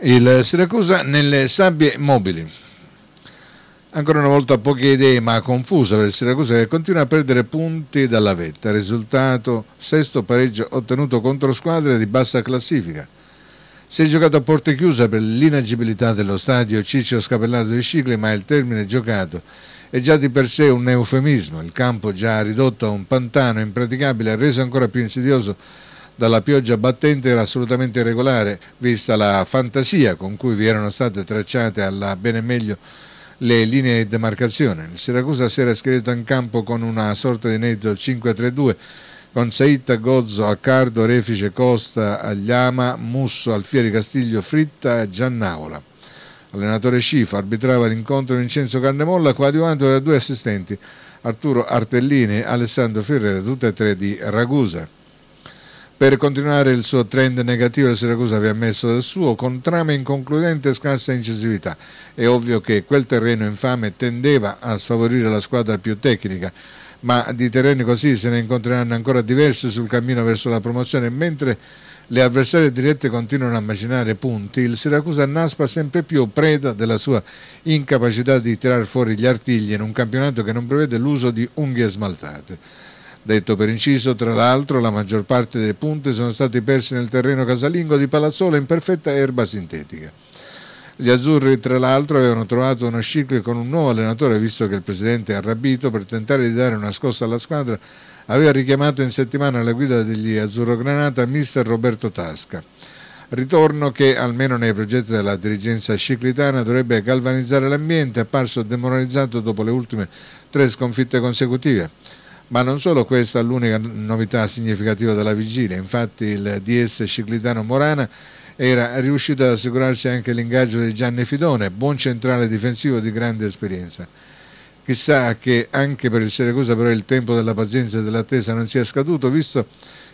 il Siracusa nelle sabbie mobili. Ancora una volta poche idee ma confusa per il Siracusa che continua a perdere punti dalla vetta. Risultato sesto pareggio ottenuto contro squadre di bassa classifica. Si è giocato a porte chiuse per l'inagibilità dello stadio Ciccio Scapellato di Cicli ma il termine giocato è già di per sé un eufemismo. Il campo già ridotto a un pantano impraticabile ha reso ancora più insidioso dalla pioggia battente era assolutamente regolare, vista la fantasia con cui vi erano state tracciate alla bene meglio le linee di demarcazione. Il Siracusa si era schierito in campo con una sorta di netto 5-3-2 con Saitta, Gozzo, Accardo, Refice, Costa, Agliama, Musso, Alfieri, Castiglio, Fritta e Giannaola. Allenatore Scifa arbitrava l'incontro Vincenzo Cannemolla coadiuvato da due assistenti Arturo Artellini e Alessandro Ferrera, tutti e tre di Ragusa. Per continuare il suo trend negativo, il Siracusa aveva messo del suo con trame inconcludente e scarsa incisività. È ovvio che quel terreno infame tendeva a sfavorire la squadra più tecnica, ma di terreni così se ne incontreranno ancora diversi sul cammino verso la promozione, mentre le avversarie dirette continuano a macinare punti, il Siracusa naspa sempre più preda della sua incapacità di tirar fuori gli artigli in un campionato che non prevede l'uso di unghie smaltate. Detto per inciso, tra l'altro, la maggior parte delle punte sono state perse nel terreno casalingo di Palazzola in perfetta erba sintetica. Gli azzurri, tra l'altro, avevano trovato uno scicle con un nuovo allenatore, visto che il presidente arrabbito per tentare di dare una scossa alla squadra, aveva richiamato in settimana alla guida degli azzurrogranata mister Roberto Tasca. Ritorno che, almeno nei progetti della dirigenza sciclitana, dovrebbe galvanizzare l'ambiente, apparso demoralizzato dopo le ultime tre sconfitte consecutive. Ma non solo questa è l'unica novità significativa della vigilia, infatti il DS Ciclitano Morana era riuscito ad assicurarsi anche l'ingaggio di Gianni Fidone, buon centrale difensivo di grande esperienza. Chissà che anche per il Siracusa però il tempo della pazienza e dell'attesa non sia scaduto, visto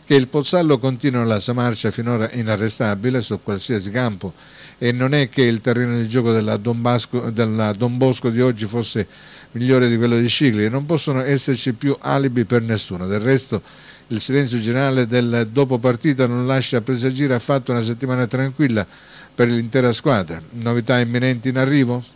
che il Pozzallo continua la sua marcia finora inarrestabile su qualsiasi campo e non è che il terreno di gioco della Don, Basco, della Don Bosco di oggi fosse migliore di quello di Scigli, non possono esserci più alibi per nessuno, del resto il silenzio generale del dopo partita non lascia presagire affatto una settimana tranquilla per l'intera squadra, novità imminenti in arrivo?